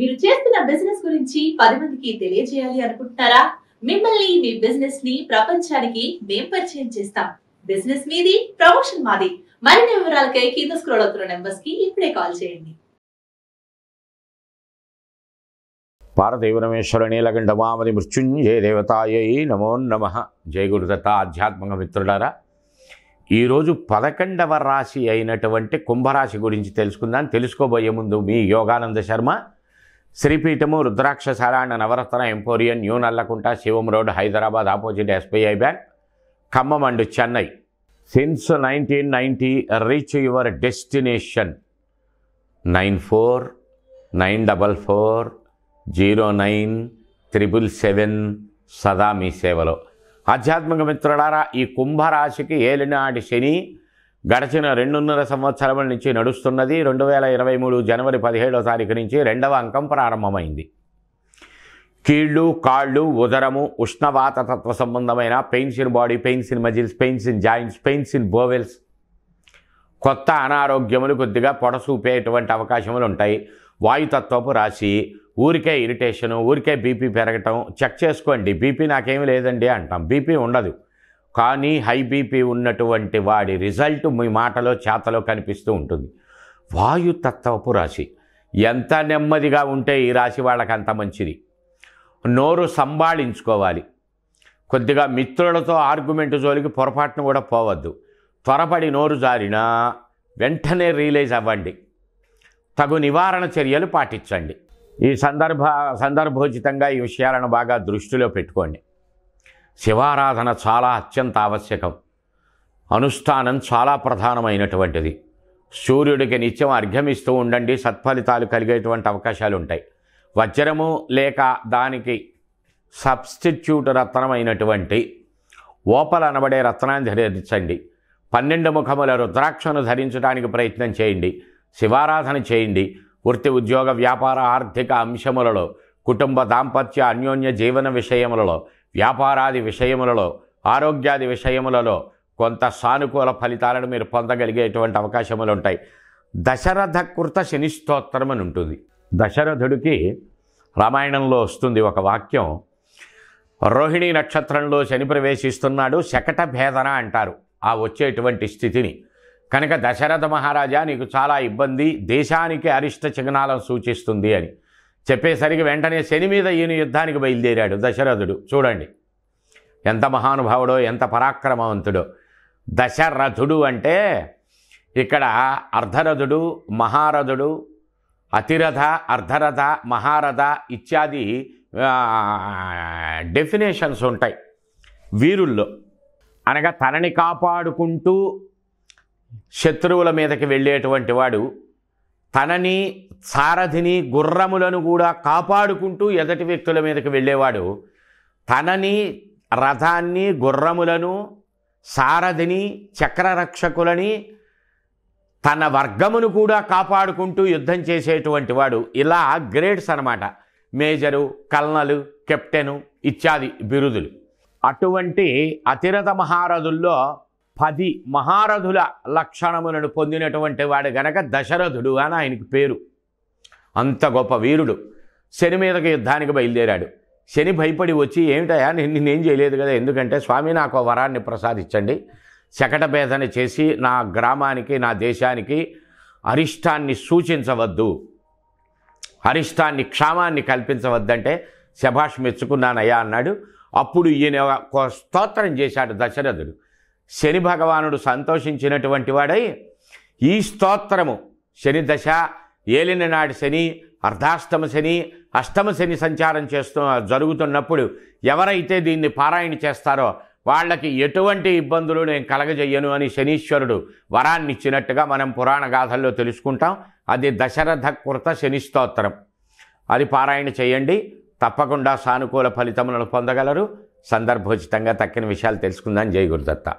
మీరు చేస్తున్న బిజినెస్ గురించి పది మందికి తెలియజేయాలి అనుకుంటున్నారా మిమ్మల్ని మీ బిజినెస్ ని ప్రపంచానికి మేం పరిచయం చేస్తాం బిజినెస్ మీది ప్రమోషన్ మాది మరిన్ని వివరాలకై కింద స్క్రోల్ అవుతున్న నెంబర్స్ కి ఇప్పుడే కాల్ చేయండి పారదేవరమేశ్వర నీలకంఠమామది మృత్యుంజయ దేవతాయై నమో నమ జయ గురుదత్త ఆధ్యాత్మిక మిత్రులారా ఈరోజు పదకొండవ రాశి అయినటువంటి కుంభరాశి గురించి తెలుసుకుందాం తెలుసుకోబోయే ముందు మీ యోగానంద శర్మ శ్రీపీఠము రుద్రాక్షశాల and Navaratna emporium new Nallakunta Shivam road Hyderabad opposite SBI bank Khammam and Chennai since nineteen ninety reach your destination nine four nine double four zero nine triple seven సదా మీ సేవలో ఆధ్యాత్మిక మిత్రులారా ఈ కుంభరాశికి ఏలినాటి శని గడిచిన రెండున్నర సంవత్సరముల నుంచి నడుస్తున్నది రెండు వేల ఇరవై మూడు జనవరి పదిహేడో తారీఖు నుంచి రెండవ అంకం ప్రారంభమైంది కీళ్ళు కాళ్ళు ఉదరము ఉష్ణవాత తత్వ సంబంధమైన pains in body pains in muscles pains in joints pains in bowels కొత్త అనారోగ్యములు కొద్దిగా పొడసూపేటువంటి అవకాశములు ఉంటాయి వాయుతత్వపు రాసి ఊరికే ఇరిటేషను ఊరికే బీపీ పెరగటం చెక్ చేసుకోండి బీపీ నాకేమీ లేదండి అంటాం బీపీ ఉండదు కానీ హై బీపీ ఉన్నటువంటి వాడి రిజల్ట్ మీ మాటలో చేతలో కనిపిస్తూ ఉంటుంది వాయుతత్వపు రాశి ఎంత నెమ్మదిగా ఉంటే ఈ రాశి వాళ్ళకి అంత మంచిది నోరు సంభాళించుకోవాలి కొద్దిగా మిత్రులతో ఆర్గ్యుమెంట్ జోలికి పొరపాటును కూడా పోవద్దు త్వరపడి నోరు జారినా వెంటనే రియలైజ్ అవ్వండి తగు నివారణ చర్యలు పాటించండి ఈ సందర్భ సందర్భోచితంగా ఈ విషయాలను బాగా దృష్టిలో పెట్టుకోండి శివారాధన చాలా అత్యంత ఆవశ్యకం అనుష్ఠానం చాలా ప్రధానమైనటువంటిది సూర్యుడికి నిత్యం అర్ఘ్యమిస్తూ ఉండండి సత్ఫలితాలు కలిగేటువంటి అవకాశాలు ఉంటాయి వజ్రము లేక దానికి సబ్స్టిట్యూట్ రత్నమైనటువంటి ఓపలు అనబడే రత్నాన్ని ధరించండి పన్నెండు ముఖముల రుద్రాక్షను ధరించడానికి ప్రయత్నం చేయండి శివారాధన చేయండి వృత్తి ఉద్యోగ వ్యాపార ఆర్థిక అంశములలో కుటుంబ దాంపత్య అన్యోన్య జీవన విషయములలో వ్యాపారాది విషయములలో ఆరోగ్యాది విషయములలో కొంత సానుకూల ఫలితాలను మీరు పొందగలిగేటువంటి అవకాశములు ఉంటాయి దశరథ కృత శని స్తోత్రం అని ఉంటుంది దశరథుడికి రామాయణంలో వస్తుంది ఒక వాక్యం రోహిణి నక్షత్రంలో శని ప్రవేశిస్తున్నాడు శకట భేదన అంటారు ఆ వచ్చేటువంటి స్థితిని కనుక దశరథ మహారాజా నీకు చాలా ఇబ్బంది దేశానికి అరిష్ట చిహ్నాలను సూచిస్తుంది అని చెప్పేసరికి వెంటనే శని మీద ఈయన యుద్ధానికి బయలుదేరాడు దశరథుడు చూడండి ఎంత మహానుభావుడో ఎంత పరాక్రమవంతుడో దశరథుడు అంటే ఇక్కడ అర్ధరథుడు మహారథుడు అతిరథ అర్ధరథ మహారథ ఇత్యాది డెఫినేషన్స్ ఉంటాయి వీరుల్లో అనగా తనని కాపాడుకుంటూ శత్రువుల మీదకి వెళ్ళేటువంటి వాడు తనని సారథిని గుర్రములను కూడా కాపాడుకుంటూ ఎదటి వ్యక్తుల మీదకి వెళ్ళేవాడు తనని రథాన్ని గుర్రములను సారథిని చక్రరక్షకులని తన వర్గమును కూడా కాపాడుకుంటూ యుద్ధం చేసేటువంటి వాడు ఇలా గ్రేడ్స్ అనమాట మేజరు కల్నలు కెప్టెను ఇత్యాది బిరుదులు అటువంటి అతిరథ మహారథుల్లో పది మహారథుల లక్షణములను పొందినటువంటి వాడు గనక దశరథుడు అని ఆయనకి పేరు అంత గొప్ప వీరుడు శని మీదకి యుద్ధానికి బయలుదేరాడు శని భయపడి వచ్చి ఏమిటయా నేనేం చేయలేదు కదా ఎందుకంటే స్వామి నాకు వరాన్ని ప్రసాదించండి శకటభేదన చేసి నా గ్రామానికి నా దేశానికి అరిష్టాన్ని సూచించవద్దు అరిష్టాన్ని క్షామాన్ని కల్పించవద్దంటే శభాష్ మెచ్చుకున్నానయ్యా అన్నాడు అప్పుడు ఈయన స్తోత్రం చేశాడు దశరథుడు శని భగవానుడు సంతోషించినటువంటి వాడై ఈ స్తోత్రము శని దశ ఏలిన నాటి శని అర్ధాష్టమ శని అష్టమ శని సంచారం చేస్తూ జరుగుతున్నప్పుడు ఎవరైతే దీన్ని పారాయణ చేస్తారో వాళ్ళకి ఎటువంటి ఇబ్బందులు నేను కలగజెయ్యను అని శనీశ్వరుడు వరాన్ని ఇచ్చినట్టుగా మనం పురాణ గాథల్లో తెలుసుకుంటాం అది దశరథ కృత శని స్తోత్రం అది పారాయణ చేయండి తప్పకుండా సానుకూల ఫలితములను పొందగలరు సందర్భోచితంగా తక్కిన విషయాలు తెలుసుకుందాం జయ గురుదత్త